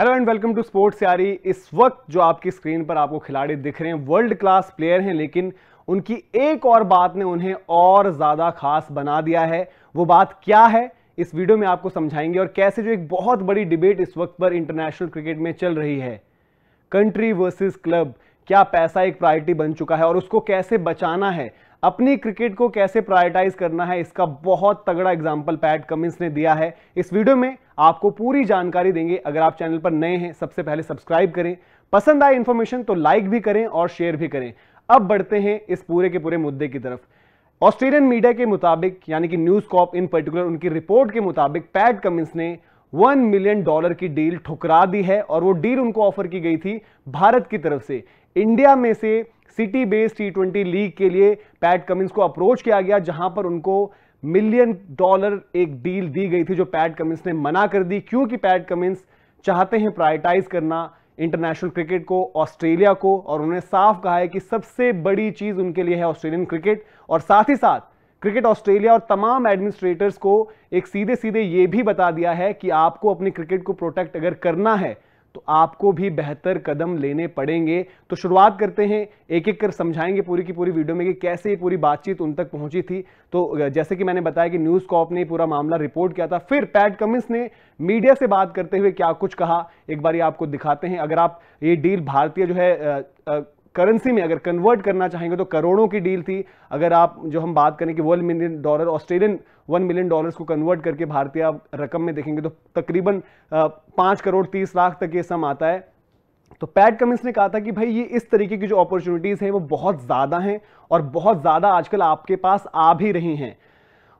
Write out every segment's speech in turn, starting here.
Hello and welcome to sports Yaari इस वक्त जो आपकी स्क्रीन पर आपको खिलाड़ी दिख रहे हैं वर्ल्ड क्लास प्लेयर हैं लेकिन उनकी एक और बात ने उन्हें और ज़्यादा खास बना दिया है वो बात क्या है इस वीडियो में आपको समझाएंगे और कैसे जो एक बहुत बड़ी डिबेट इस वक्त पर इंटरनेशनल क्रिकेट में चल रही है कंट्री वर्सेज क्लब क्या पैसा एक प्रायोरिटी बन चुका है और उसको कैसे बचाना है अपनी क्रिकेट को कैसे प्रायोरिटाइज करना है इसका बहुत तगड़ा एग्जाम्पल पैट कमिंस ने दिया है इस वीडियो में आपको पूरी जानकारी देंगे अगर आप चैनल पर नए हैं सबसे पहले सब्सक्राइब करें पसंद आए इन्फॉर्मेशन तो लाइक भी करें और शेयर भी करें अब बढ़ते हैं इस पूरे के पूरे मुद्दे की तरफ ऑस्ट्रेलियन मीडिया के मुताबिक यानी कि न्यूज कॉप इन पर्टिकुलर उनकी रिपोर्ट के मुताबिक पैट कमिंस ने वन मिलियन डॉलर की डील ठुकरा दी है और वो डील उनको ऑफर की गई थी भारत की तरफ से इंडिया में से city based T twenty league के लिए पैट कमिंस को अप्रोच किया गया जहां पर उनको मिलियन डॉलर एक डील दी गई थी जो पैट कमिंस ने मना कर दी क्योंकि पैट कमिंस चाहते हैं प्रायोरिटाइज करना इंटरनेशनल क्रिकेट को ऑस्ट्रेलिया को और उन्होंने साफ कहा है कि सबसे बड़ी चीज़ उनके लिए है ऑस्ट्रेलियन क्रिकेट और साथ ही साथ क्रिकेट ऑस्ट्रेलिया और तमाम एडमिनिस्ट्रेटर्स को एक सीधे सीधे ये भी बता दिया है कि आपको अपने क्रिकेट को प्रोटेक्ट अगर करना है तो आपको भी बेहतर कदम लेने पड़ेंगे तो शुरुआत करते हैं एक एक कर समझाएंगे पूरी की पूरी वीडियो में कि कैसे ये पूरी बातचीत उन तक पहुंची थी तो जैसे कि मैंने बताया कि न्यूज़ कॉप ने पूरा मामला रिपोर्ट किया था फिर पैट कमिंस ने मीडिया से बात करते हुए क्या कुछ कहा एक बार आपको दिखाते हैं अगर आप ये डील भारतीय जो है करेंसी में अगर कन्वर्ट करना चाहेंगे तो करोड़ों की डील थी अगर आप जो हम बात करें कि one million dollar Australian one million dollars को कन्वर्ट करके भारतीय रकम में देखेंगे तो तकरीबन पाँच करोड़ तीस लाख तक ये सम आता है तो पैट कमिंस ने कहा था कि भाई ये इस तरीके की जो अपॉर्चुनिटीज़ हैं वो बहुत ज़्यादा हैं और बहुत ज़्यादा आजकल आपके पास आ भी रही हैं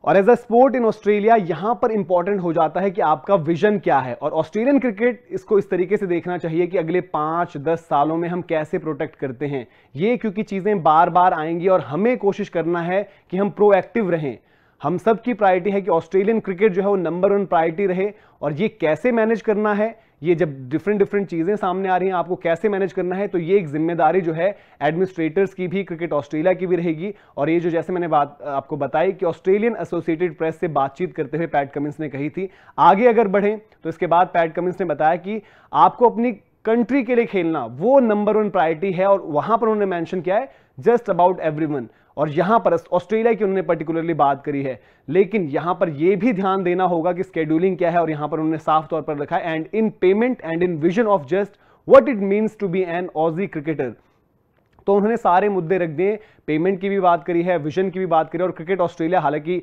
और as a sport in Australia यहां पर इंपॉर्टेंट हो जाता है कि आपका विजन क्या है और ऑस्ट्रेलियन क्रिकेट इसको इस तरीके से देखना चाहिए कि अगले पांच दस सालों में हम कैसे प्रोटेक्ट करते हैं ये क्योंकि चीज़ें बार बार आएंगी और हमें कोशिश करना है कि हम प्रोएक्टिव रहें हम सब की प्रायोरिटी है कि ऑस्ट्रेलियन क्रिकेट जो है वो नंबर वन प्रायोरिटी रहे और ये कैसे मैनेज करना है ये जब डिफरेंट डिफरेंट चीज़ें सामने आ रही हैं आपको कैसे मैनेज करना है तो ये एक जिम्मेदारी जो है एडमिनिस्ट्रेटर्स की भी क्रिकेट ऑस्ट्रेलिया की भी रहेगी और ये जो जैसे मैंने बात आपको बताई कि ऑस्ट्रेलियन एसोसिएटेड प्रेस से बातचीत करते हुए पैट कमिंस ने कही थी आगे अगर बढ़ें तो इसके बाद पैट कमिंस ने बताया कि आपको अपनी कंट्री के लिए खेलना वो नंबर वन प्रायोरिटी है और वहां पर उन्होंने मैंशन किया है जस्ट अबाउट एवरीवन और यहां पर ऑस्ट्रेलिया की उन्होंने पर्टिकुलरली बात करी है लेकिन यहां पर यह भी ध्यान देना होगा कि स्केड्यूलिंग क्या है और यहां पर उन्होंने साफ तौर पर रखा and in payment and in vision of just what it means to be an Aussie cricketer तो उन्होंने सारे मुद्दे रख दिए पेमेंट की भी बात करी है विजन की भी बात करी और क्रिकेट ऑस्ट्रेलिया हालांकि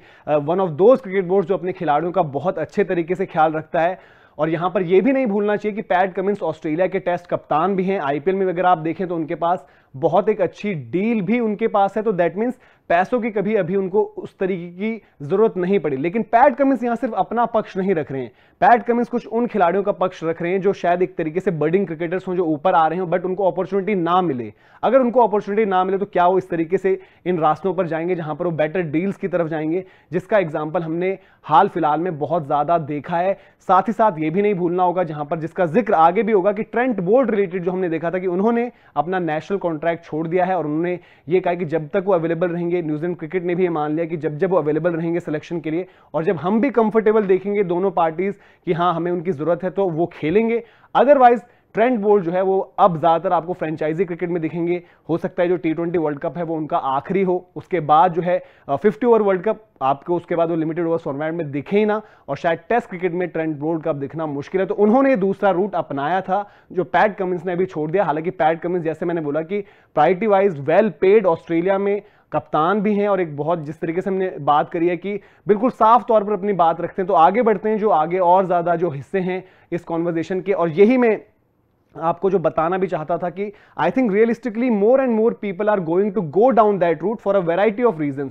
one of those cricket board जो अपने खिलाड़ियों का बहुत अच्छे तरीके से ख्याल रखता है और यहां पर यह भी नहीं भूलना चाहिए कि पैट कमिंस ऑस्ट्रेलिया के टेस्ट कप्तान भी हैं आईपीएल में अगर आप देखें तो उनके पास बहुत एक अच्छी डील भी उनके पास है तो दैट मीन्स पैसों की कभी अभी उनको उस तरीके की जरूरत नहीं पड़ी लेकिन पैट कमिंस यहां सिर्फ अपना पक्ष नहीं रख रहे हैं पैट कमिंस कुछ उन खिलाड़ियों का पक्ष रख रहे हैं जो शायद एक तरीके से बर्डिंग क्रिकेटर्स हों जो ऊपर आ रहे हो बट उनको अपॉर्चुनिटी ना मिले अगर उनको अपॉर्चुनिटी ना मिले तो क्या वो इस तरीके से इन रास्तों पर जाएंगे जहां पर वो बेटर डील्स की तरफ जाएंगे जिसका एग्जाम्पल हमने हाल फिलहाल में बहुत ज़्यादा देखा है साथ ही साथ ये भी नहीं भूलना होगा जहां पर जिसका जिक्र आगे भी होगा कि ट्रेंट बोर्ड रिलेटेड जो हमने देखा था कि उन्होंने अपना नेशनल कॉन्ट्रैक्ट कॉन्ट्रैक्ट छोड़ दिया है और उन्होंने ये कहा कि जब तक वो अवेलेबल रहेंगे न्यूजीलैंड क्रिकेट ने भी ये मान लिया कि जब जब वो अवेलेबल रहेंगे सिलेक्शन के लिए और जब हम भी कंफर्टेबल देखेंगे दोनों पार्टीज कि हाँ हमें उनकी ज़रूरत है तो वो खेलेंगे अदरवाइज़ ट्रेंड बोल्ड जो है वो अब ज़्यादातर आपको फ्रेंचाइजी क्रिकेट में दिखेंगे हो सकता है जो टी ट्वेंटी वर्ल्ड कप है वो उनका आखिरी हो उसके बाद जो है फिफ्टी ओवर वर्ल्ड कप आपको उसके बाद वो लिमिटेड ओवर फॉर्मेट में दिखे ही ना और शायद टेस्ट क्रिकेट में ट्रेंड बोल्ड कप दिखना मुश्किल है तो उन्होंने दूसरा रूट अपनाया था जो पैट कमिंस ने अभी छोड़ दिया हालांकि पैट कमिंस जैसे मैंने बोला कि priority wise well paid Australia में कप्तान भी हैं और एक बहुत जिस तरीके से हमने बात करी है कि बिल्कुल साफ तौर पर अपनी बात रखते हैं तो आगे बढ़ते हैं जो आगे और ज़्यादा जो हिस्से हैं इस कॉन्वर्जेशन के और यही मैं आपको जो बताना भी चाहता था कि I think realistically more and more people are going to go down that route for a variety of reason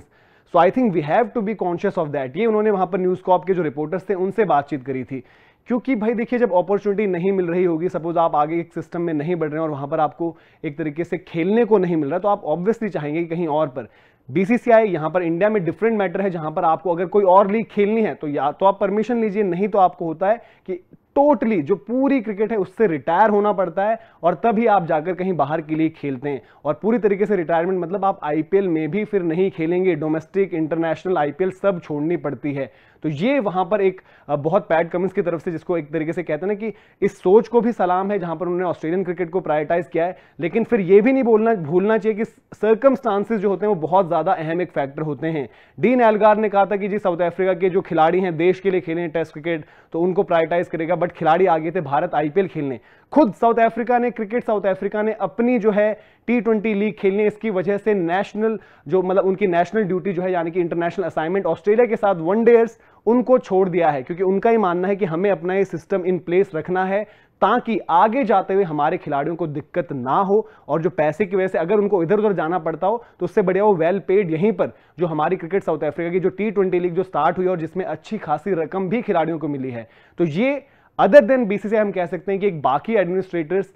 so I think we have to be conscious of that ये उन्होंने वहां पर न्यूज कॉप के जो reporters थे उनसे बातचीत करी थी क्योंकि भाई देखिए जब अपॉर्चुनिटी नहीं मिल रही होगी सपोज आप आगे एक सिस्टम में नहीं बढ़ रहे हैं और वहां पर आपको एक तरीके से खेलने को नहीं मिल रहा तो आप ऑब्वियसली चाहेंगे कि कहीं और पर बीसीसीआई यहां पर इंडिया में डिफरेंट मैटर है जहां पर आपको अगर कोई और लीग खेलनी है तो या तो आप परमिशन लीजिए नहीं तो आपको होता है कि टोटली जो पूरी क्रिकेट है उससे रिटायर होना पड़ता है और तभी आप जाकर कहीं बाहर के लिए खेलते हैं और पूरी तरीके से रिटायरमेंट मतलब आप आईपीएल में भी फिर नहीं खेलेंगे डोमेस्टिक इंटरनेशनल आईपीएल सब छोड़नी पड़ती है तो ये वहां पर एक बहुत पैड कमिंस की तरफ से जिसको एक तरीके से कहते हैं ना कि इस सोच को भी सलाम है जहां पर उन्होंने ऑस्ट्रेलियन क्रिकेट को प्रायोरिटाइज किया है लेकिन फिर ये भी नहीं बोलना भूलना चाहिए कि सर्कमस्टांसेस जो होते हैं वो बहुत ज्यादा अहम एक फैक्टर होते हैं डीन एलगार ने कहा था कि जी साउथ अफ्रीका के जो खिलाड़ी हैं देश के लिए खेले हैं टेस्ट क्रिकेट तो उनको प्रायोरिटाइज करेगा बट खिलाड़ी आ गए थे भारत आईपीएल खेलने खुद साउथ अफ्रीका ने क्रिकेट साउथ अफ्रीका ने अपनी जो है टी ट्वेंटी लीग खेलने इसकी वजह से नेशनल जो मतलब उनकी नेशनल ड्यूटी जो है यानी कि इंटरनेशनल असाइनमेंट ऑस्ट्रेलिया के साथ वन डेयर्स उनको छोड़ दिया है क्योंकि उनका ही मानना है कि हमें अपना ये सिस्टम इन प्लेस रखना है ताकि आगे जाते हुए हमारे खिलाड़ियों को दिक्कत ना हो और जो पैसे की वजह से अगर उनको इधर उधर जाना पड़ता हो तो उससे बढ़िया वो वेल पेड यहीं पर जो हमारी क्रिकेट साउथ अफ्रीका की जो टी ट्वेंटी लीग जो स्टार्ट हुई और जिसमें अच्छी खासी रकम भी खिलाड़ियों को मिली है तो ये अदर देन बीसीसीआई हम कह सकते हैं कि एक बाकी एडमिनिस्ट्रेटर्स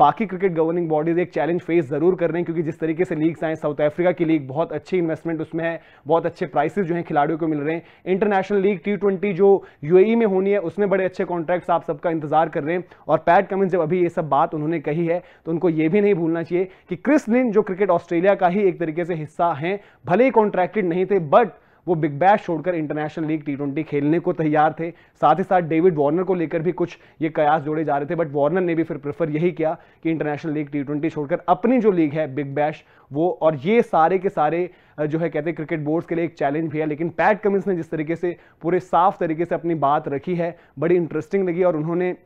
बाकी क्रिकेट गवर्निंग बॉडीज एक चैलेंज फेस जरूर कर रहे हैं क्योंकि जिस तरीके से लीग्स आए साउथ अफ्रीका की लीग बहुत अच्छी इन्वेस्टमेंट उसमें है बहुत अच्छे प्राइसेस जो हैं खिलाड़ियों को मिल रहे हैं इंटरनेशनल लीग टी जो यू e में होनी है उसमें बड़े अच्छे कॉन्ट्रैक्ट्स आप सबका इंतजार कर रहे हैं और पैट कमिंस जब अभी ये सब बात उन्होंने कही है तो उनको ये भी नहीं भूलना चाहिए कि क्रिस लिन जो क्रिकेट ऑस्ट्रेलिया का ही एक तरीके से हिस्सा हैं भले ही कॉन्ट्रैक्टेड नहीं थे बट वो बिग बैश छोड़कर इंटरनेशनल लीग टी खेलने को तैयार थे साथ ही साथ डेविड वार्नर को लेकर भी कुछ ये कयास जोड़े जा रहे थे बट वार्नर ने भी फिर प्रेफर यही किया कि इंटरनेशनल लीग टी छोड़कर अपनी जो लीग है बिग बैश वो और ये सारे के सारे जो है कहते हैं क्रिकेट बोर्ड्स के लिए एक चैलेंज भी है लेकिन पैट कमिंस ने जिस तरीके से पूरे साफ तरीके से अपनी बात रखी है बड़ी इंटरेस्टिंग लगी और उन्होंने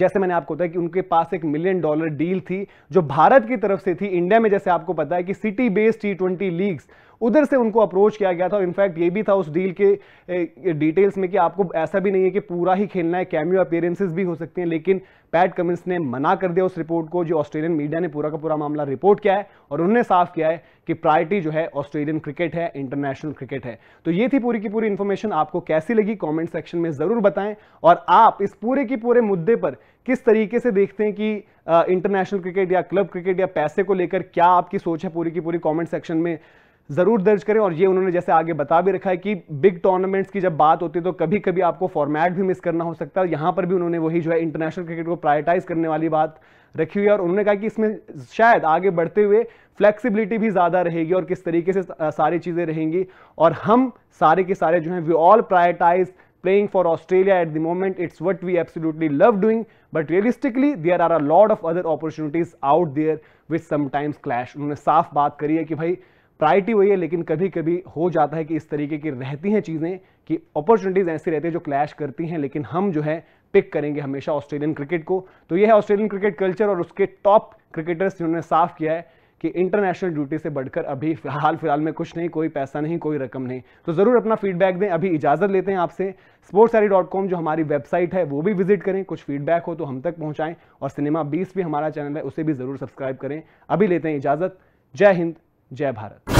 जैसे मैंने आपको बताया कि उनके पास एक मिलियन डॉलर डील थी जो भारत की तरफ से थी इंडिया में जैसे आपको पता है कि city based T twenty leagues उधर से उनको अप्रोच किया गया था और इनफैक्ट ये भी था उस डील के डिटेल्स में कि आपको ऐसा भी नहीं है कि पूरा ही खेलना है कैमियो अपेयरेंसेज भी हो सकती हैं लेकिन पैट कमिंस ने मना कर दिया उस रिपोर्ट को जो ऑस्ट्रेलियन मीडिया ने पूरा का पूरा मामला रिपोर्ट किया है और उन्होंने साफ किया है कि प्रायोरिटी जो है ऑस्ट्रेलियन क्रिकेट है इंटरनेशनल क्रिकेट है तो ये थी पूरी की पूरी इन्फॉर्मेशन आपको कैसी लगी कमेंट सेक्शन में ज़रूर बताएं और आप इस पूरे के पूरे मुद्दे पर किस तरीके से देखते हैं कि इंटरनेशनल क्रिकेट या क्लब क्रिकेट या पैसे को लेकर क्या आपकी सोच है पूरी की पूरी कॉमेंट सेक्शन में ज़रूर दर्ज करें और ये उन्होंने जैसे आगे बता भी रखा है कि बिग टूर्नामेंट्स की जब बात होती है तो कभी कभी आपको फॉर्मेट भी मिस करना हो सकता है यहाँ पर भी उन्होंने वही जो है इंटरनेशनल क्रिकेट को प्रायोरिटाइज करने वाली बात रखी हुई है और उन्होंने कहा कि इसमें शायद आगे बढ़ते हुए फ्लेक्सिबिलिटी भी ज़्यादा रहेगी और किस तरीके से सारी चीज़ें रहेंगी और हम सारे के सारे जो है we all prioritise playing for Australia at the moment. It's what we absolutely love doing. But realistically, there are a lot of other opportunities out there which sometimes clash. उन्होंने साफ बात करी है कि भाई प्रायरिटी वही है लेकिन कभी कभी हो जाता है कि इस तरीके की रहती हैं चीज़ें कि अपॉर्चुनिटीज़ ऐसी रहती है जो क्लैश करती हैं लेकिन हम जो है पिक करेंगे हमेशा ऑस्ट्रेलियन क्रिकेट को तो ये है ऑस्ट्रेलियन क्रिकेट कल्चर और उसके टॉप क्रिकेटर्स जिन्होंने साफ किया है कि इंटरनेशनल ड्यूटी से बढ़कर अभी हाल फिलहाल में कुछ नहीं कोई पैसा नहीं कोई रकम नहीं तो ज़रूर अपना फीडबैक दें अभी इजाज़त लेते हैं आपसे स्पोर्ट्स सारी डॉट कॉम जो हमारी वेबसाइट है वो भी विजिट करें कुछ फीडबैक हो तो हम तक पहुँचाएँ और सिनेमा बीस भी हमारा चैनल है उसे भी ज़रूर सब्सक्राइब करें अभी लेते हैं इजाज़त जय हिंद जय भारत